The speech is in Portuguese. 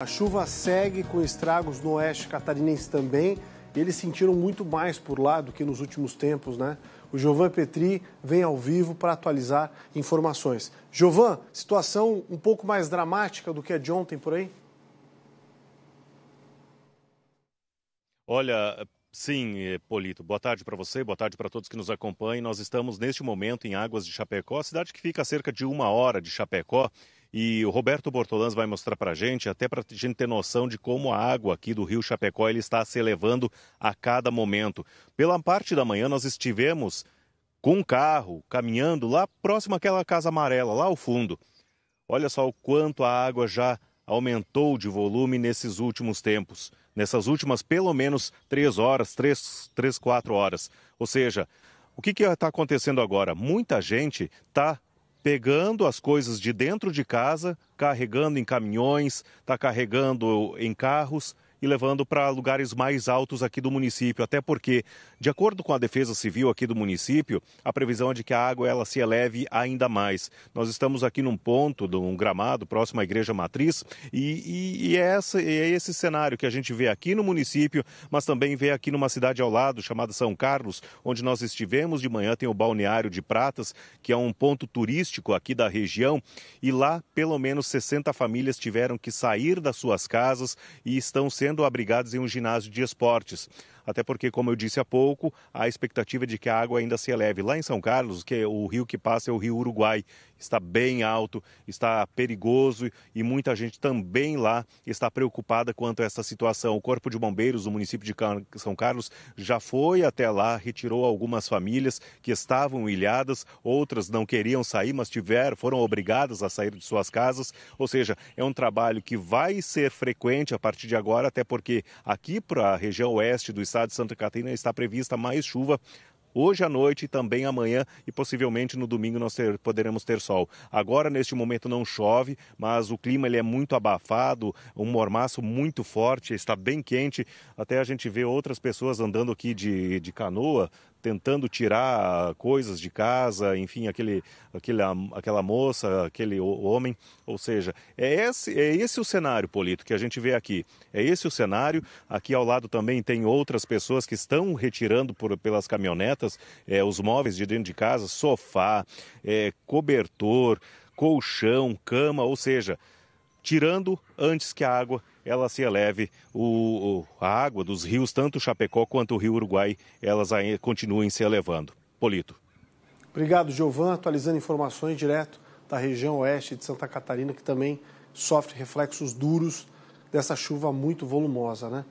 A chuva segue com estragos no oeste catarinense também. Eles sentiram muito mais por lá do que nos últimos tempos, né? O Jovan Petri vem ao vivo para atualizar informações. Jovan, situação um pouco mais dramática do que a de ontem por aí? Olha, Sim, Polito. Boa tarde para você, boa tarde para todos que nos acompanham. Nós estamos neste momento em Águas de Chapecó, cidade que fica a cerca de uma hora de Chapecó. E o Roberto Bortolans vai mostrar para a gente, até para a gente ter noção de como a água aqui do Rio Chapecó ele está se elevando a cada momento. Pela parte da manhã, nós estivemos com um carro caminhando lá próximo àquela casa amarela, lá ao fundo. Olha só o quanto a água já aumentou de volume nesses últimos tempos. Nessas últimas, pelo menos, três horas, três, três quatro horas. Ou seja, o que está acontecendo agora? Muita gente está pegando as coisas de dentro de casa, carregando em caminhões, está carregando em carros e levando para lugares mais altos aqui do município, até porque, de acordo com a Defesa Civil aqui do município, a previsão é de que a água ela se eleve ainda mais. Nós estamos aqui num ponto, num gramado próximo à Igreja Matriz, e, e, e é, essa, é esse cenário que a gente vê aqui no município, mas também vê aqui numa cidade ao lado chamada São Carlos, onde nós estivemos de manhã, tem o Balneário de Pratas, que é um ponto turístico aqui da região, e lá pelo menos 60 famílias tiveram que sair das suas casas e estão sendo sendo abrigados em um ginásio de esportes. Até porque, como eu disse há pouco, a expectativa é de que a água ainda se eleve. Lá em São Carlos, que é o rio que passa é o rio Uruguai, está bem alto, está perigoso e muita gente também lá está preocupada quanto a essa situação. O Corpo de Bombeiros do município de São Carlos já foi até lá, retirou algumas famílias que estavam ilhadas, outras não queriam sair, mas tiveram, foram obrigadas a sair de suas casas. Ou seja, é um trabalho que vai ser frequente a partir de agora, até porque aqui para a região oeste do estado de Santa Catarina está prevista mais chuva hoje à noite, também amanhã e possivelmente no domingo nós ter, poderemos ter sol. Agora, neste momento, não chove, mas o clima ele é muito abafado, um mormaço muito forte, está bem quente. Até a gente vê outras pessoas andando aqui de, de canoa, tentando tirar coisas de casa, enfim, aquele, aquele, aquela moça, aquele homem. Ou seja, é esse, é esse o cenário, Polito, que a gente vê aqui. É esse o cenário. Aqui ao lado também tem outras pessoas que estão retirando por, pelas caminhonetes completas, é, os móveis de dentro de casa, sofá, é, cobertor, colchão, cama, ou seja, tirando antes que a água ela se eleve, o, a água dos rios, tanto o Chapecó quanto o Rio Uruguai, elas continuem se elevando. Polito. Obrigado, Giovanni. atualizando informações direto da região oeste de Santa Catarina, que também sofre reflexos duros dessa chuva muito volumosa, né?